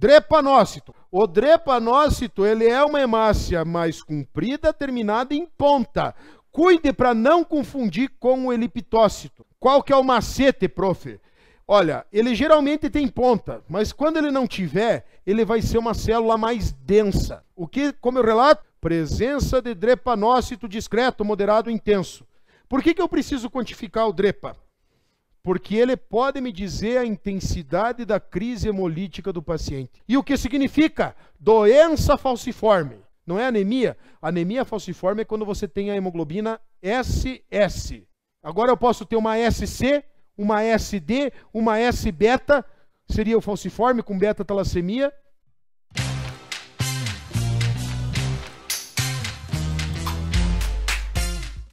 Drepanócito. O drepanócito, ele é uma hemácia mais comprida, terminada em ponta. Cuide para não confundir com o eliptócito. Qual que é o macete, prof? Olha, ele geralmente tem ponta, mas quando ele não tiver, ele vai ser uma célula mais densa. O que, como eu relato? Presença de drepanócito discreto, moderado, intenso. Por que, que eu preciso quantificar o drepa? porque ele pode me dizer a intensidade da crise hemolítica do paciente. E o que significa? Doença falciforme. Não é anemia? Anemia falciforme é quando você tem a hemoglobina SS. Agora eu posso ter uma SC, uma SD, uma S-beta, seria o falciforme com beta-talassemia,